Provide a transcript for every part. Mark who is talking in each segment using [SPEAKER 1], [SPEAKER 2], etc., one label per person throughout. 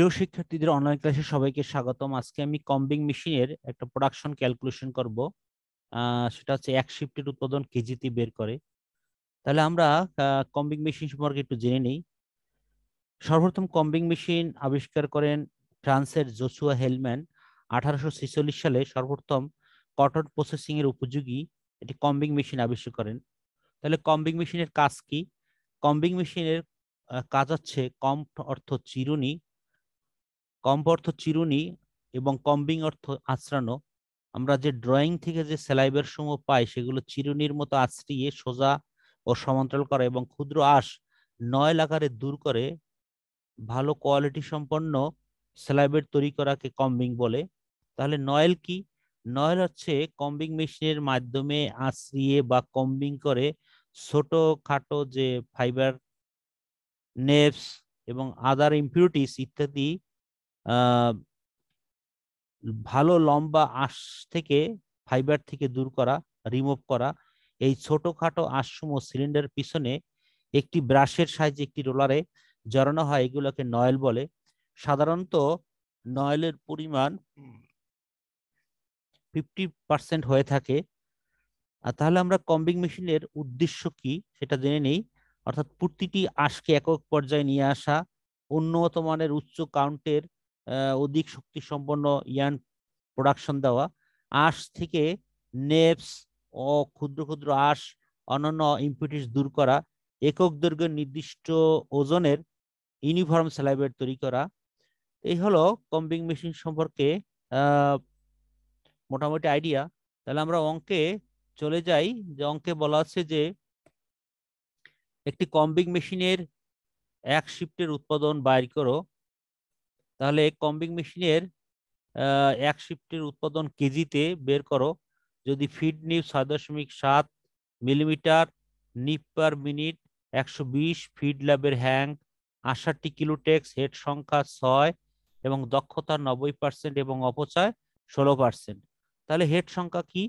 [SPEAKER 1] প্রিয় শিক্ষার্থীদের অনলাইন ক্লাসে সবাইকে স্বাগতম আজকে আমি কম্বিং মেশিনের একটা প্রোডাকশন ক্যালকুলেশন করব সেটা হচ্ছে এক শিফটের উৎপাদন কেজিতে বের করে তাহলে আমরা কম্বিং মেশিন সম্পর্কে একটু জেনে নিই সর্বপ্রথম কম্বিং মেশিন আবিষ্কার করেন ফ্রান্সের জোসুয়া হেলম্যান আঠারোশো সালে সর্বপ্রথম কটন প্রসেসিং এর উপযোগী এটি কম্বিং মেশিন আবিষ্কার করেন তাহলে কম্বিং মেশিনের কাজ কি কম্বিং মেশিনের কাজ হচ্ছে কম অর্থ চিরুনি কম্ব অর্থ চিরুনি এবং কম্বিং অর্থ আশ্রানো আমরা যে ড্রয়িং থেকে যে সেলাইবের সমূহ পাই সেগুলো চিরুনির মতো আশ্রিয়ে সোজা ও সমান্তরাল করা এবং ক্ষুদ্র আঁশ নয় আকারে দূর করে ভালো কোয়ালিটি সম্পন্ন সেলাইবের তৈরি করাকে কম্বিং বলে তাহলে নয়েল কি নয়েল হচ্ছে কম্বিং মেশিনের মাধ্যমে আশ্রিয়ে বা কম্বিং করে ছোট খাটো যে ফাইবার নেপস এবং আদার ইম্পিউরিটিস ইত্যাদি ভালো লম্বা আঁশ থেকে ফাইবার থেকে দূর করা রিমুভ করা এই ছোটোখাটো আঁশসমূহ সিলিন্ডার পিছনে একটি ব্রাশের সাহায্যে একটি রোলারে জড়ানো হয় এগুলোকে নয়েল বলে সাধারণত নয়েলের পরিমাণ ফিফটি পার্সেন্ট হয়ে থাকে আর তাহলে আমরা কম্বিং মেশিনের উদ্দেশ্য কি সেটা জেনে নেই অর্থাৎ প্রতিটি আঁশকে একক পর্যায়ে নিয়ে আসা উন্নত মানের উচ্চ কাউন্টের অধিক শক্তি সম্পন্ন ইয়ান প্রোডাকশন দেওয়া আঁশ থেকে নেপস ও ক্ষুদ্র ক্ষুদ্র আঁশ অন্যান্য ইম্পিটিস দূর করা একক দৈর্ঘ্যের নির্দিষ্ট ওজনের ইউনিফর্ম স্যালাইবেট তৈরি করা এই হলো কম্বিং মেশিন সম্পর্কে মোটামুটি আইডিয়া তাহলে আমরা অঙ্কে চলে যাই যে অঙ্কে বলা আছে যে একটি কম্বিং মেশিনের এক শিফটের উৎপাদন বাইর করো তাহলে কম্বিং মেশিনের এক শিফটের উৎপাদন কেজিতে বের করো যদি ফিড নিপ সাত দশমিক সাত মিলিমিটার নিপ পার মিনিট একশো বিশ ফিড ল্যাবের হ্যাং আষাটটি কিলোটেক্স হেড সংখ্যা ছয় এবং দক্ষতা নব্বই পার্সেন্ট এবং অপচয় ষোলো পার্সেন্ট তাহলে হেড সংখ্যা কি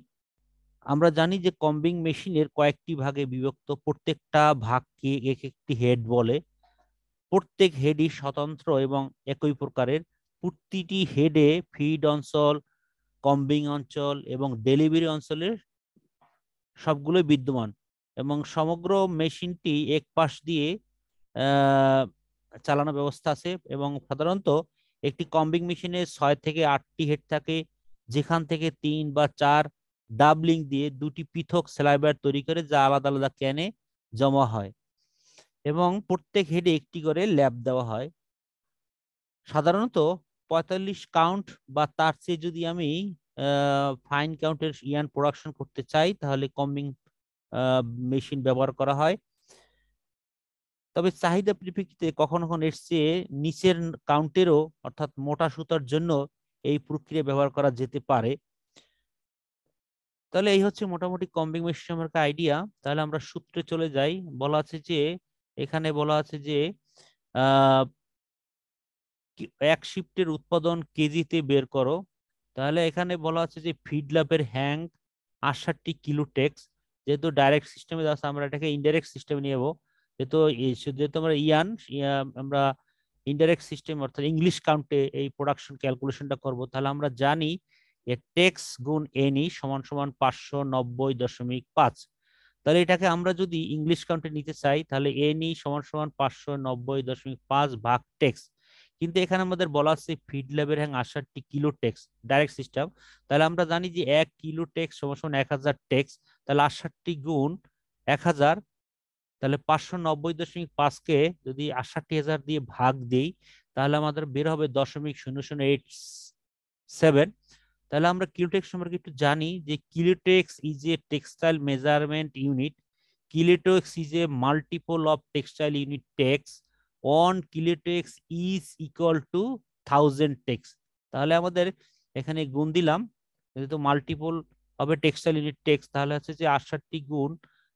[SPEAKER 1] আমরা জানি যে কম্বিং মেশিনের কয়েকটি ভাগে বিভক্ত প্রত্যেকটা ভাগকে এক একটি হেড বলে প্রত্যেক হেডই স্বতন্ত্র এবং একই প্রকারের প্রতিটি হেডে ফিড অঞ্চল কম্বিং অঞ্চল এবং ডেলিভারি অঞ্চলের সবগুলোই বিদ্যমান এবং সমগ্র মেশিনটি এক পাশ দিয়ে চালানো ব্যবস্থা আছে এবং সাধারণত একটি কম্বিং মেশিনে ছয় থেকে আটটি হেড থাকে যেখান থেকে তিন বা চার ডাবলিং দিয়ে দুটি পৃথক সেলাইবার তৈরি করে যা আলাদা আলাদা ক্যানে জমা হয় এবং প্রত্যেক হেডে একটি করে ল্যাব দেওয়া হয় সাধারণত পঁয়তাল্লিশ কাউন্ট বা তার চেয়ে যদি আমি ফাইন কাউন্টের ইয়ান প্রোডাকশন করতে চাই তাহলে কম্বিং মেশিন ব্যবহার করা হয় তবে চাহিদা পরিপ্রেক্ষিতে কখনো কখনো এর চেয়ে নিচের কাউন্টেরও অর্থাৎ মোটা সুতার জন্য এই প্রক্রিয়া ব্যবহার করা যেতে পারে তাহলে এই হচ্ছে মোটামুটি কম্বিং মেশিন সম্পর্কে আইডিয়া তাহলে আমরা সূত্রে চলে যাই বলা আছে যে এখানে বলা আছে যে এক শিফটের উৎপাদন কেজিতে বের করো তাহলে এখানে বলা আছে যে ফিডলাপের হ্যাং আটষট্টি কিলো টেক্স যেহেতু ডাইরেক্ট সিস্টেমে যাচ্ছে আমরা এটাকে ইনডাইরেক্ট সিস্টেমে নিয়ে যেহেতু যেহেতু আমরা ইয়ান আমরা ইনডাইরেক্ট সিস্টেম অর্থাৎ ইংলিশ কাউন্টে এই প্রোডাকশন ক্যালকুলেশনটা করব তাহলে আমরা জানি এ টেক্স গুণ এনি সমান সমান পাঁচশো নব্বই দশমিক পাঁচ তাহলে এটাকে আমরা যদি ইংলিশ কাউন্টে নিতে চাই তাহলে এ ই সমান সমান পাঁচশো নব্বই দশমিক পাঁচ ভাগ টেক্স কিন্তু এখানে আমাদের বলা আছে ফিড ল্যাবের হ্যাং আষাটটি কিলো টেক্স ডাইরেক্ট সিস্টেম তাহলে আমরা জানি যে এক কিলো টেক্স সমান সমান এক হাজার টেক্স তাহলে আষাটটি গুণ এক হাজার তাহলে পাঁচশো নব্বই দশমিক পাঁচকে যদি আষাটটি হাজার দিয়ে ভাগ দিই তাহলে আমাদের বের হবে দশমিক শূন্য শূন্য এইট সেভেন তাহলে আমরা কিলোটেক্স সম্পর্কে একটু জানি যে kilotex is a textile measurement unit kilotex is a multiple of textile unit tex on kilotex is equal to thousand tex তাহলে আমাদের এখানে গুণ দিলাম যেহেতু মাল্টিপল হবে টেক্সটাইল ইউনিট টেক্স তাহলে হচ্ছে যে আটষট্টি গুণ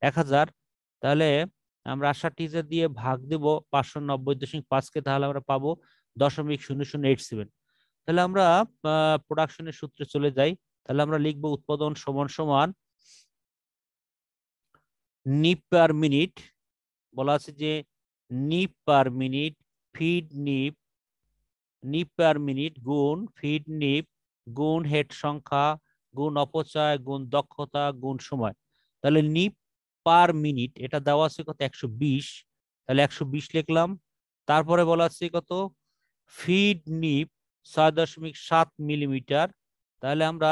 [SPEAKER 1] এক হাজার তাহলে আমরা আটষট্টি হাজার দিয়ে ভাগ দেবো পাঁচশো নব্বই দশমিক পাঁচকে তাহলে আমরা পাবো দশমিক শূন্য শূন্য এইট সেভেন তাহলে আমরা প্রোডাকশনের সূত্রে চলে যাই তাহলে আমরা লিখবো উৎপাদন সমান সমান নিপ পার মিনিট বলা আছে যে nip per minute feed nip nip per minute গুণ ফিড নিপ গুণ হেড সংখ্যা গুণ অপচয় গুণ দক্ষতা গুণ সময় তাহলে নিপ পার মিনিট এটা দেওয়া আছে কত একশো বিশ তাহলে একশো বিশ লিখলাম তারপরে বলা আছে কত ফিড নিপ ছয় দশমিক সাত মিলিমিটার তাহলে আমরা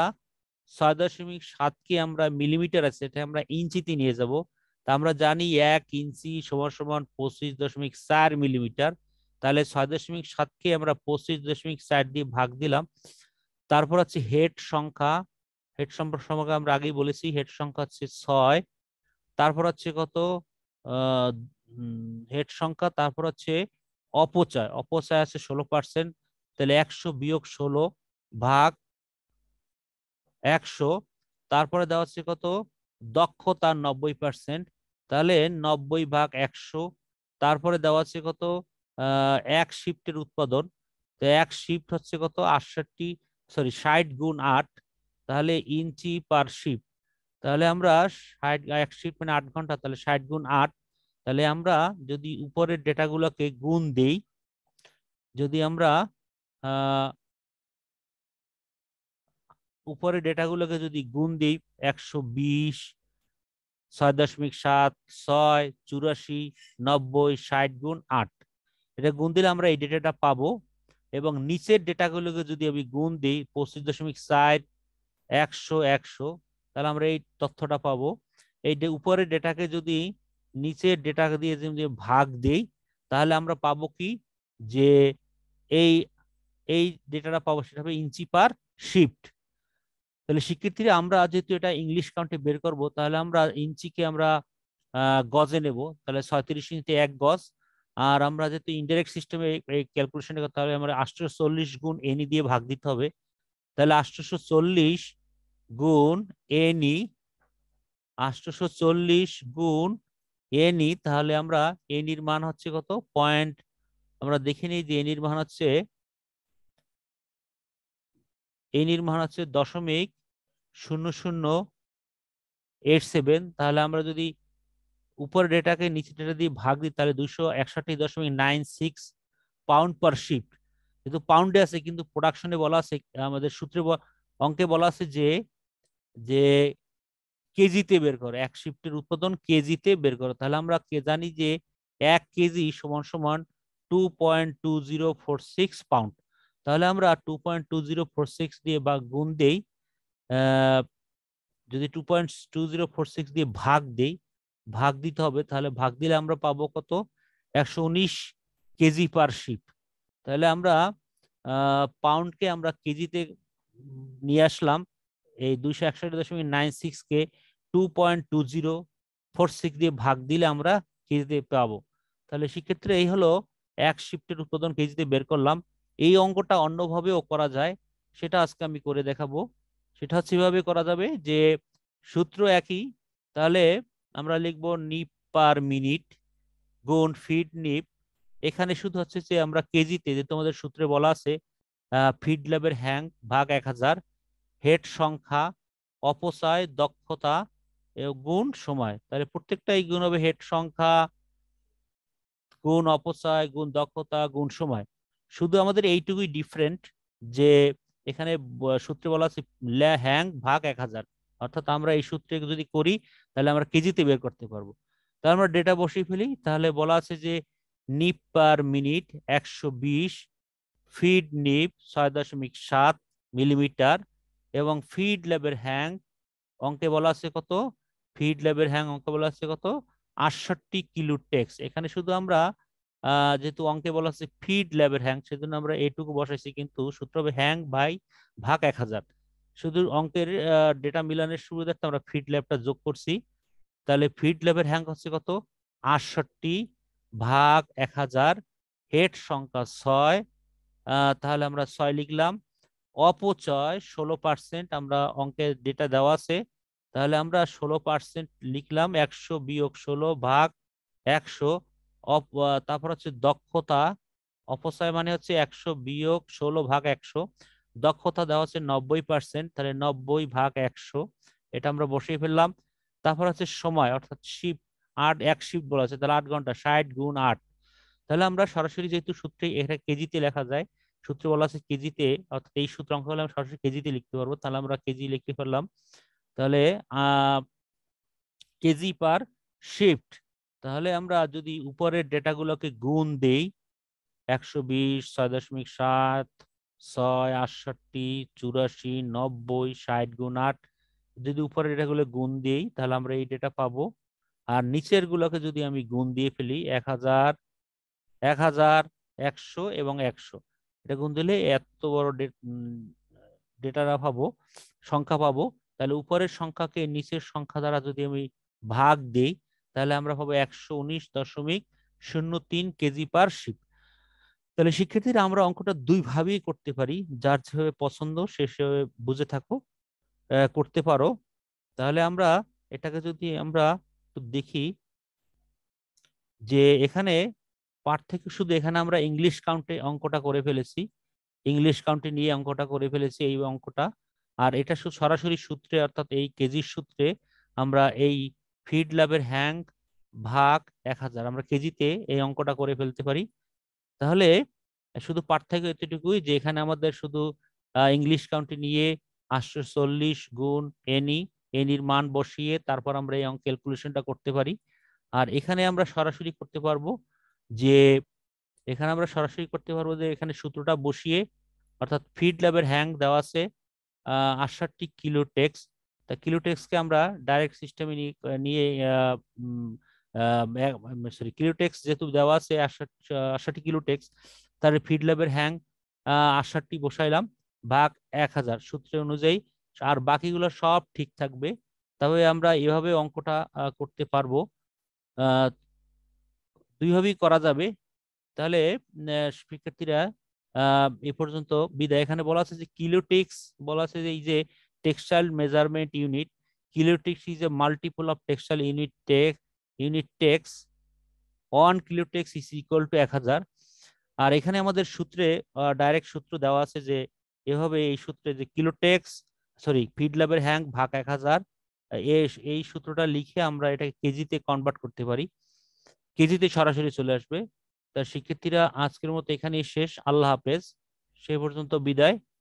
[SPEAKER 1] ছয় দশমিক সাতকে আমরা মিলিমিটার আছে এটা আমরা ইঞ্চিতে নিয়ে যাব তা আমরা জানি এক ইঞ্চি সমান সমান পঁচিশ দশমিক চার মিলিমিটার তাহলে ছয় দশমিক সাতকে আমরা পঁচিশ দশমিক চার দিয়ে ভাগ দিলাম তারপর হচ্ছে হেড সংখ্যা হেড সংখ্যা আমরা আগেই বলেছি হেড সংখ্যা হচ্ছে ছয় তারপর হচ্ছে কত হেড সংখ্যা তারপর হচ্ছে অপচয় অপচয় আছে ষোলো পার্সেন্ট তাহলে একশো বিয়োগ ষোলো ভাগ একশো তারপরে দেওয়া হচ্ছে কত দক্ষতা নব্বই পার্সেন্ট তাহলে নব্বই ভাগ একশো তারপরে দেওয়া আছে কত এক শিফটের উৎপাদন তো এক শিফট হচ্ছে কত আটষট্টি সরি ষাট গুণ আট তাহলে ইঞ্চি পার শিফট তাহলে আমরা ষাট এক শিফট মানে আট ঘন্টা তাহলে ষাট গুণ আট তাহলে আমরা যদি উপরের ডেটাগুলোকে গুণ দেই যদি আমরা উপরে ডেটাগুলোকে যদি গুণ দিই একশো বিশ ছয় দশমিক সাত ছয় চুরাশি নব্বই ষাট গুণ আট এটা গুণ দিলে আমরা এই ডেটাটা পাবো এবং নিচের ডেটাগুলোকে যদি আমি গুণ দিই পঁচিশ দশমিক চার একশো একশো তাহলে আমরা এই তথ্যটা পাবো এই উপরের ডেটাকে যদি নিচের ডেটা দিয়ে যদি ভাগ দিই তাহলে আমরা পাবো কি যে এই এই ডেটাটা পাবো সেটা হবে ইঞ্চি পার শিফট তাহলে শিক্ষার্থীরা আমরা যেহেতু এটা ইংলিশ কাউন্টে বের করব তাহলে আমরা ইঞ্চিকে আমরা গজে নেব তাহলে ছয়ত্রিশ ইঞ্চিতে এক গজ আর আমরা যেহেতু ইনডাইরেক্ট সিস্টেমে এই ক্যালকুলেশন করতে হবে আমরা আটশো চল্লিশ গুণ এনি e দিয়ে ভাগ দিতে হবে তাহলে আটশোশো চল্লিশ গুণ এনি e, আটশোশো চল্লিশ গুণ এনি e, তাহলে আমরা এনির মান হচ্ছে কত পয়েন্ট আমরা দেখে নিই যে এনির মান হচ্ছে এই নির্মাণ হচ্ছে দশমিক শূন্য শূন্য এইট সেভেন তাহলে আমরা যদি উপর ডেটাকে নিচে ডেটা দিয়ে ভাগ দিই তাহলে দুশো একষট্টি দশমিক nine six pound per shift কিন্তু পাউন্ডে আছে কিন্তু প্রোডাকশনে বলা আছে আমাদের সূত্রে অঙ্কে বলা আছে যে যে কেজিতে বের করো এক শিফটের উৎপাদন কেজিতে বের করো তাহলে আমরা কে জানি যে এক কেজি সমান সমান two point two zero four six pound তাহলে আমরা two point two zero four six দিয়ে বা গুণ দেই যদি two point two zero four six দিয়ে ভাগ দেই ভাগ দিতে হবে তাহলে ভাগ দিলে আমরা পাবো কত একশো উনিশ কেজি পার শিপ তাহলে আমরা পাউন্ডকে আমরা কেজিতে নিয়ে আসলাম এই দুইশো একষট্টি দশমিক নাইন সিক্সকে two point two zero four six দিয়ে ভাগ দিলে আমরা কেজিতে পাবো তাহলে সেক্ষেত্রে এই হলো এক শিফটের উৎপাদন কেজিতে বের করলাম এই অঙ্কটা অন্যভাবেও করা যায় সেটা আজকে আমি করে দেখাবো সেটা হচ্ছে এভাবে করা যাবে যে সূত্র একই তাহলে আমরা লিখব নিপ পার মিনিট গুণ ফিট নিপ এখানে শুধু হচ্ছে যে আমরা কেজিতে যে তোমাদের সূত্রে বলা আছে ফিড ল্যাবের হ্যাং ভাগ এক হাজার হেড সংখ্যা অপচয় দক্ষতা গুণ সময় তাহলে প্রত্যেকটাই গুণ হবে হেড সংখ্যা গুণ অপচয় গুণ দক্ষতা গুণ সময় শুধু আমাদের এইটুকুই ডিফারেন্ট যে এখানে সূত্রে বলা আছে ল্যা হ্যাং ভাগ এক হাজার অর্থাৎ আমরা এই সূত্রে যদি করি তাহলে আমরা কেজিতে বের করতে পারবো তাহলে আমরা ডেটা বসিয়ে ফেলি তাহলে বলা আছে যে নিপ পার মিনিট একশো বিশ ফিড নিপ ছয় দশমিক সাত মিলিমিটার এবং ফিড ল্যাবের হ্যাং অঙ্কে বলা আছে কত ফিড ল্যাবের হ্যাং অঙ্কে বলা আছে কত আটষট্টি কিলো টেক্স এখানে শুধু আমরা যেহেতু অঙ্কে বলা আছে ফিড ল্যাবের হ্যাং সেজন্য আমরা এইটুকু বসাইছি কিন্তু সূত্র হবে হ্যাং বাই ভাগ এক হাজার শুধু অঙ্কের ডেটা মিলানের সুবিধার্থে আমরা ফিড ল্যাবটা যোগ করছি তাহলে ফিড ল্যাবের হ্যাং হচ্ছে কত আটষট্টি ভাগ এক হাজার হেড সংখ্যা ছয় তাহলে আমরা ছয় লিখলাম অপচয় ষোলো পার্সেন্ট আমরা অঙ্কের ডেটা দেওয়া আছে তাহলে আমরা ষোলো পার্সেন্ট লিখলাম একশো বিয়োগ ষোলো ভাগ একশো তারপর হচ্ছে দক্ষতা অপচয় মানে হচ্ছে একশো বিয়োগ ষোলো ভাগ একশো দক্ষতা দেওয়া হচ্ছে নব্বই পার্সেন্ট তাহলে নব্বই ভাগ একশো এটা আমরা বসিয়ে ফেললাম তারপর হচ্ছে সময় অর্থাৎ শিফট আট এক শিফট বলা আছে তাহলে আট ঘন্টা ষাট গুণ আট তাহলে আমরা সরাসরি যেহেতু সূত্রে এটা কেজিতে লেখা যায় সূত্রে বলা আছে কেজিতে অর্থাৎ এই সূত্র অঙ্ক হলে আমরা সরাসরি কেজিতে লিখতে পারবো তাহলে আমরা কেজি লিখতে পারলাম তাহলে কেজি পার শিফট তাহলে আমরা যদি উপরের ডেটাগুলোকে গুণ দেই একশো বিশ ছয় দশমিক সাত ছয় আটষট্টি চুরাশি নব্বই ষাট গুণ আট যদি উপরের ডেটাগুলো গুণ দিই তাহলে আমরা এই ডেটা পাবো আর নিচের গুলোকে যদি আমি গুণ দিয়ে ফেলি এক হাজার এক হাজার একশো এবং একশো এটা গুণ দিলে এত বড় ডেটারা পাবো সংখ্যা পাবো তাহলে উপরের সংখ্যাকে নিচের সংখ্যা দ্বারা যদি আমি ভাগ দিই তাহলে আমরা পাবো একশো উনিশ দশমিক শূন্য তিন কেজি পার শিপ তাহলে শিক্ষার্থীরা আমরা অঙ্কটা দুইভাবেই করতে পারি যার যেভাবে পছন্দ সে সেভাবে বুঝে থাকো করতে পারো তাহলে আমরা এটাকে যদি আমরা একটু দেখি যে এখানে পার্থক্য থেকে শুধু এখানে আমরা ইংলিশ কাউন্টে অঙ্কটা করে ফেলেছি ইংলিশ কাউন্টে নিয়ে অঙ্কটা করে ফেলেছি এই অঙ্কটা আর এটা সরাসরি সূত্রে অর্থাৎ এই কেজির সূত্রে আমরা এই ফিড লাভের হ্যাং ভাগ এক হাজার আমরা কেজিতে এই অঙ্কটা করে ফেলতে পারি তাহলে শুধু পার্থক্য এতটুকুই যে এখানে আমাদের শুধু ইংলিশ কাউন্টি নিয়ে আটশো চল্লিশ গুণ এনি এনির মান বসিয়ে তারপর আমরা এই অঙ্ক ক্যালকুলেশনটা করতে পারি আর এখানে আমরা সরাসরি করতে পারবো যে এখানে আমরা সরাসরি করতে পারবো যে এখানে সূত্রটা বসিয়ে অর্থাৎ ফিড ল্যাবের হ্যাং দেওয়া আছে আটষট্টি কিলো টেক্স তা কিলোটেক্সকে আমরা ডাইরেক্ট সিস্টেমে নিয়ে সরি কিলোটেক্স যেহেতু দেওয়া আছে আষাটি কিলোটেক্স তার ফিড ল্যাবের হ্যাং আষাটটি বসাইলাম ভাগ এক হাজার সূত্রে অনুযায়ী আর বাকিগুলো সব ঠিক থাকবে তবে আমরা এভাবে অঙ্কটা করতে পারবো দুইভাবেই করা যাবে তাহলে শিক্ষার্থীরা এ পর্যন্ত বিদায় এখানে বলা আছে যে কিলোটেক্স বলা আছে যে এই যে textile measurement unit. Kilotex is a multiple of textile unit tech unit tex. One kilotex is equal to 1000. আর এখানে আমাদের সূত্রে ডাইরেক্ট সূত্র দেওয়া আছে যে এভাবে এই সূত্রে যে কিলোটেক্স সরি ফিড ল্যাবের হ্যাং ভাগ এক হাজার এই সূত্রটা লিখে আমরা এটাকে কেজিতে কনভার্ট করতে পারি কেজিতে সরাসরি চলে আসবে তা শিক্ষার্থীরা আজকের মতো এখানেই শেষ আল্লাহ হাফেজ সে পর্যন্ত বিদায়